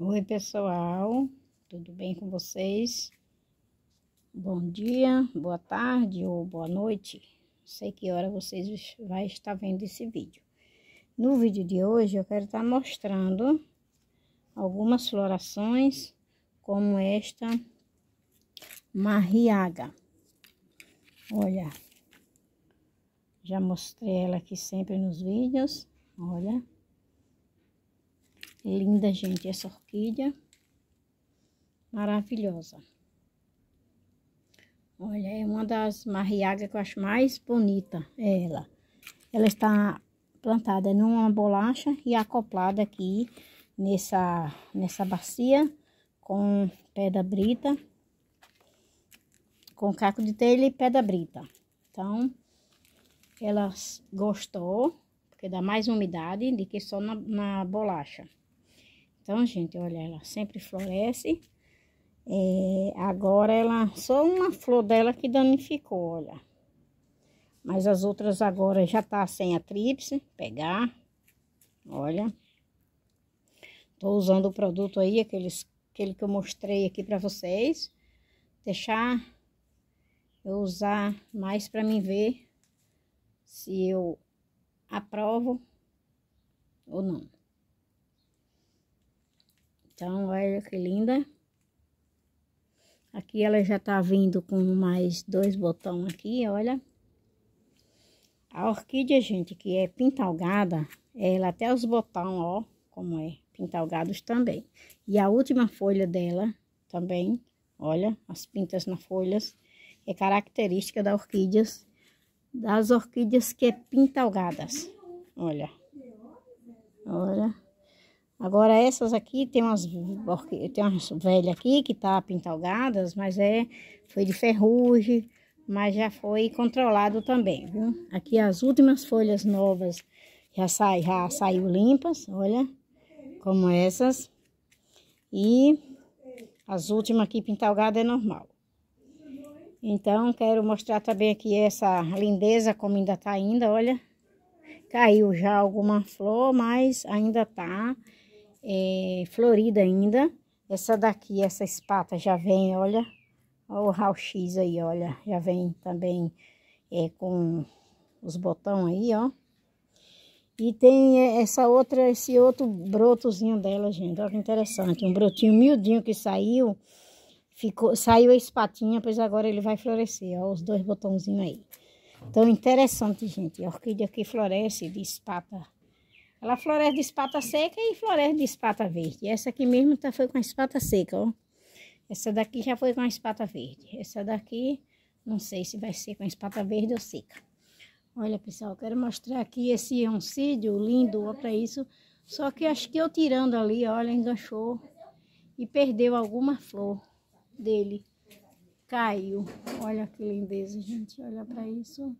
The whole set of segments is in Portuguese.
Oi, pessoal, tudo bem com vocês? Bom dia, boa tarde ou boa noite. não Sei que hora vocês vai estar vendo esse vídeo. No vídeo de hoje eu quero estar mostrando algumas florações como esta marriaga. Olha, já mostrei ela aqui sempre nos vídeos, olha. Olha. Linda, gente, essa orquídea. Maravilhosa. Olha, é uma das marriagas que eu acho mais bonita, é ela. Ela está plantada numa bolacha e acoplada aqui nessa, nessa bacia com pedra brita, com caco de telha e pedra brita. Então, ela gostou, porque dá mais umidade do que só na, na bolacha. Então, gente, olha, ela sempre floresce. É, agora ela, só uma flor dela que danificou, olha. Mas as outras agora já tá sem a tríplice, pegar, olha. Tô usando o produto aí, aqueles, aquele que eu mostrei aqui pra vocês. Deixar eu usar mais pra mim ver se eu aprovo ou não. Então, olha que linda. Aqui ela já tá vindo com mais dois botões aqui, olha. A orquídea, gente, que é pintalgada, ela até os botões, ó, como é, pintalgados também. E a última folha dela também, olha, as pintas nas folhas, é característica da orquídeas, das orquídeas que é pintalgadas. Olha, olha. Agora essas aqui tem umas tem umas velhas aqui que tá pintalgadas, mas é foi de ferrugem, mas já foi controlado também, viu? Aqui as últimas folhas novas já sai já saiu limpas, olha, como essas. E as últimas aqui pintalgada é normal. Então, quero mostrar também aqui essa lindeza, como ainda tá ainda, olha. Caiu já alguma flor, mas ainda tá é, florida ainda. Essa daqui, essa espata já vem, olha, olha o Raul X aí, olha, já vem também é, com os botões aí, ó. E tem é, essa outra, esse outro brotozinho dela, gente, olha que interessante, um brotinho miudinho que saiu, ficou, saiu a espatinha, pois agora ele vai florescer, ó, os dois botãozinhos aí. Então, interessante, gente, a orquídea que floresce de espata ela floresce de espata seca e floresce de espata verde. Essa aqui mesmo tá, foi com a espata seca, ó. Essa daqui já foi com a espata verde. Essa daqui, não sei se vai ser com a espata verde ou seca. Olha, pessoal, quero mostrar aqui esse oncídio lindo, ó, pra isso. Só que acho que eu tirando ali, olha, enganchou e perdeu alguma flor dele. Caiu. Olha que lindeza, gente. Olha pra isso.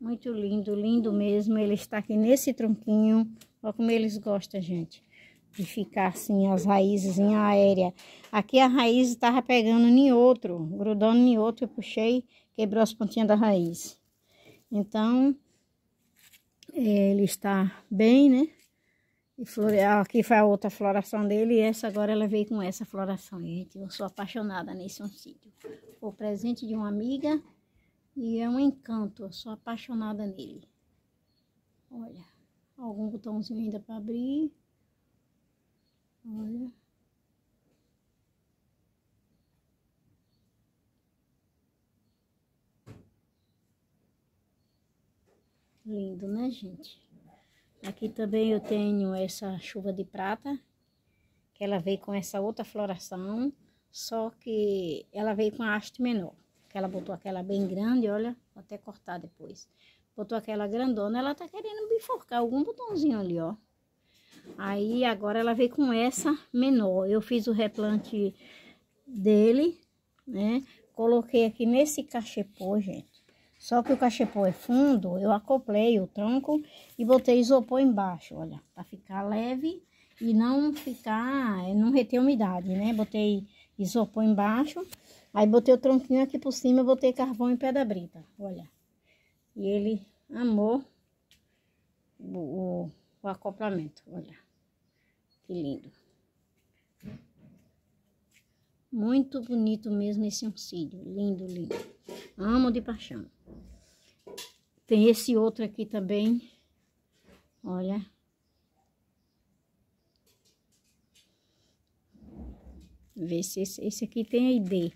Muito lindo, lindo mesmo. Ele está aqui nesse tronquinho. Olha como eles gostam, gente. De ficar assim, as raízes em aérea. Aqui a raiz estava pegando em outro, grudando em outro. Eu puxei, quebrou as pontinhas da raiz. Então, ele está bem, né? E flore... Aqui foi a outra floração dele. E essa agora ela veio com essa floração. Gente, eu sou apaixonada nesse oncídio. O presente de uma amiga e é um encanto, eu sou apaixonada nele. Olha, algum botãozinho ainda para abrir. Olha. Lindo, né, gente? Aqui também eu tenho essa chuva de prata, que ela veio com essa outra floração, só que ela veio com a haste menor que ela botou aquela bem grande, olha, vou até cortar depois. Botou aquela grandona, ela tá querendo bifurcar algum botãozinho ali, ó. Aí agora ela veio com essa menor. Eu fiz o replante dele, né? Coloquei aqui nesse cachepô, gente. Só que o cachepô é fundo, eu acoplei o tronco e botei isopor embaixo, olha, Pra ficar leve e não ficar, não reter umidade, né? Botei isopor embaixo. Aí botei o tronquinho aqui por cima, botei carvão e pedra brita, olha. E ele amou o, o, acoplamento, olha. Que lindo. Muito bonito mesmo esse oncídio. Lindo, lindo. Amo de paixão. Tem esse outro aqui também. Olha. ver se esse, esse aqui tem ID.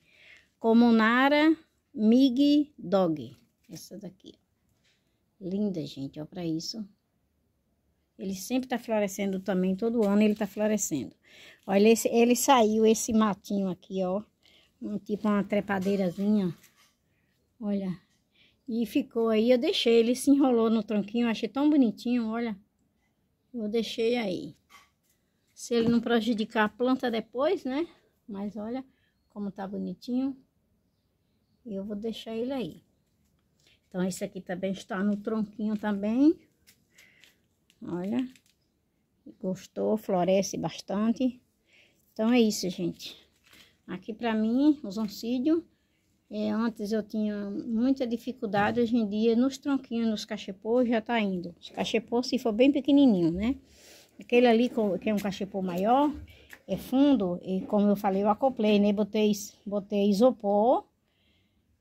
Comunara Mig Dog. Essa daqui. Linda, gente, ó, pra isso. Ele sempre tá florescendo também, todo ano ele tá florescendo. Olha, esse, ele saiu esse matinho aqui, ó. Um, tipo uma trepadeirazinha. Olha. E ficou aí, eu deixei, ele se enrolou no tronquinho, achei tão bonitinho, olha. Eu deixei aí. Se ele não prejudicar a planta depois, né? Mas olha como tá bonitinho. E eu vou deixar ele aí. Então, esse aqui também está no tronquinho também. Olha. Gostou, floresce bastante. Então, é isso, gente. Aqui, para mim, os oncídios, é, antes eu tinha muita dificuldade. Hoje em dia, nos tronquinhos, nos cachepôs, já tá indo. Os cachepôs, se for bem pequenininho, né? Aquele ali, que é um cachepô maior, é fundo, e como eu falei, eu acoplei, né? Botei, botei isopor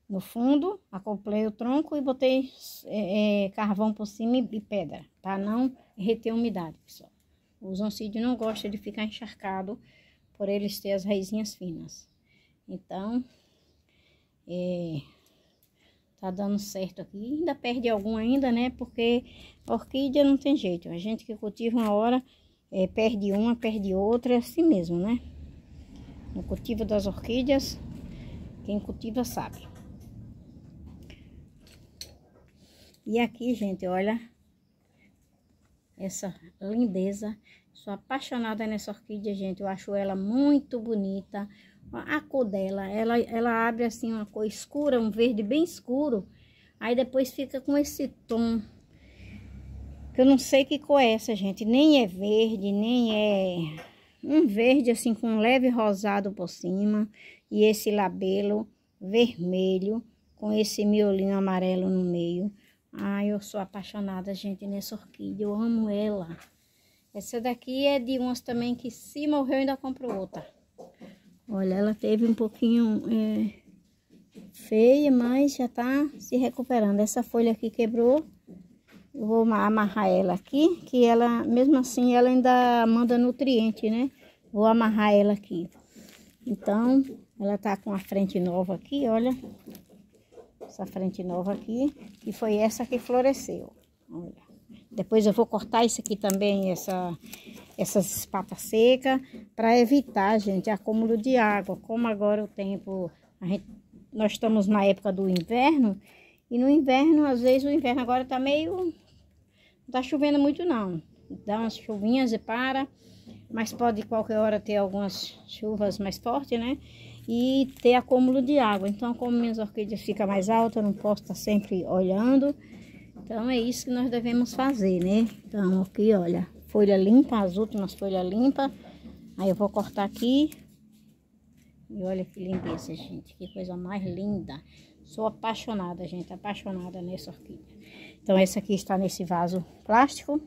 no fundo, acoplei o tronco e botei é, é, carvão por cima e pedra, para não reter umidade, pessoal. O zoncídio não gosta de ficar encharcado, por eles ter as raizinhas finas. Então, é, Tá dando certo aqui. ainda perde algum ainda, né? Porque orquídea não tem jeito. A gente que cultiva uma hora, é, perde uma, perde outra, é assim mesmo, né? No cultivo das orquídeas, quem cultiva sabe. E aqui, gente, olha essa lindeza. Sou apaixonada nessa orquídea, gente. Eu acho ela muito bonita a cor dela. Ela, ela abre assim uma cor escura, um verde bem escuro. Aí depois fica com esse tom. Que eu não sei que cor é essa, gente. Nem é verde, nem é... Um verde assim com um leve rosado por cima. E esse labelo vermelho com esse miolinho amarelo no meio. Ai, eu sou apaixonada, gente, nessa orquídea. Eu amo ela. Essa daqui é de umas também que se morreu ainda comprou outra. Olha, ela teve um pouquinho é, feia, mas já tá se recuperando. Essa folha aqui quebrou. Eu vou amarrar ela aqui, que ela, mesmo assim, ela ainda manda nutriente, né? Vou amarrar ela aqui. Então, ela tá com a frente nova aqui, olha. Essa frente nova aqui. E foi essa que floresceu, olha. Depois eu vou cortar isso aqui também, essa, essas espatas secas para evitar, gente, acúmulo de água. Como agora o tempo, gente, nós estamos na época do inverno e no inverno, às vezes o inverno agora tá meio, não tá chovendo muito não. Dá umas chuvinhas e para, mas pode qualquer hora ter algumas chuvas mais fortes, né? E ter acúmulo de água. Então, como minhas orquídeas fica mais alta, eu não posso estar tá sempre olhando. Então, é isso que nós devemos fazer, né? Então, aqui, olha folha limpa, as últimas folhas limpa. Aí eu vou cortar aqui. E olha que lindeza, gente. Que coisa mais linda. Sou apaixonada, gente. Apaixonada nessa orquídea. Então, essa aqui está nesse vaso plástico.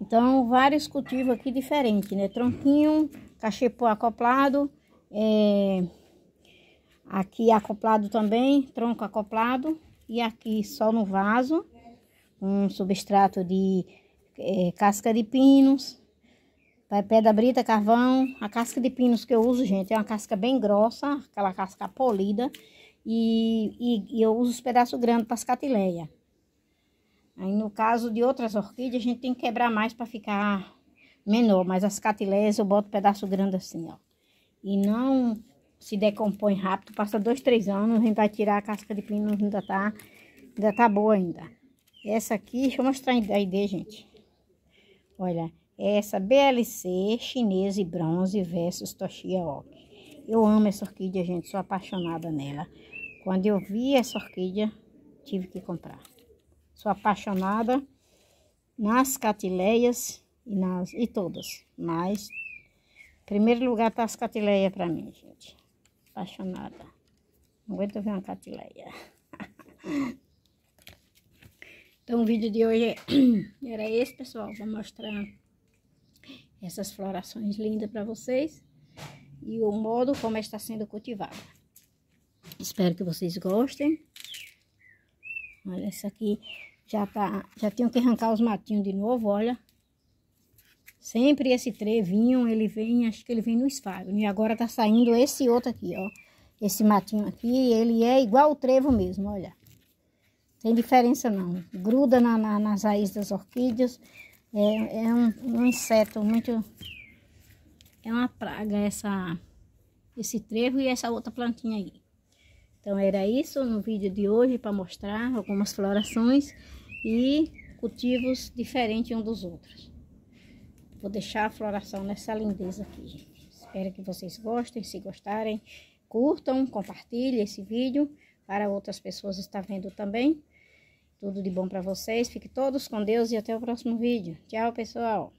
Então, vários cultivos aqui diferentes, né? Tronquinho, cachepô acoplado. É... Aqui acoplado também, tronco acoplado. E aqui só no vaso. Um substrato de é, casca de pinos, pedra brita, carvão. A casca de pinos que eu uso, gente, é uma casca bem grossa, aquela casca polida. E, e, e eu uso os pedaços grandes para as catileias. Aí, no caso de outras orquídeas, a gente tem que quebrar mais para ficar menor. Mas as catileias eu boto pedaço grande assim, ó. E não se decompõe rápido. Passa dois, três anos, a gente vai tirar a casca de pino, ainda tá, ainda tá boa ainda. Essa aqui, deixa eu mostrar a ideia, gente. Olha, é essa BLC chinesa e bronze versus Toshia Oak. Eu amo essa orquídea, gente, sou apaixonada nela. Quando eu vi essa orquídea, tive que comprar. Sou apaixonada nas catileias e, nas, e todas, mas primeiro lugar tá as catileias para mim, gente. Apaixonada. Não aguento ver uma catileia. Então o vídeo de hoje era esse, pessoal. Vou mostrar essas florações lindas para vocês. E o modo como está sendo cultivada. Espero que vocês gostem. Olha, essa aqui já tá... Já tenho que arrancar os matinhos de novo, olha. Sempre esse trevinho, ele vem... Acho que ele vem no esfago. E né? agora tá saindo esse outro aqui, ó. Esse matinho aqui, ele é igual o trevo mesmo, olha. Tem diferença não. Gruda na, na, nas raízes das orquídeas. É, é um, um, inseto muito... É uma praga essa, esse trevo e essa outra plantinha aí. Então era isso no vídeo de hoje para mostrar algumas florações e cultivos diferentes um dos outros. Vou deixar a floração nessa lindeza aqui, gente. Espero que vocês gostem. Se gostarem, curtam, compartilhem esse vídeo para outras pessoas estar vendo também. Tudo de bom para vocês. Fiquem todos com Deus e até o próximo vídeo. Tchau, pessoal.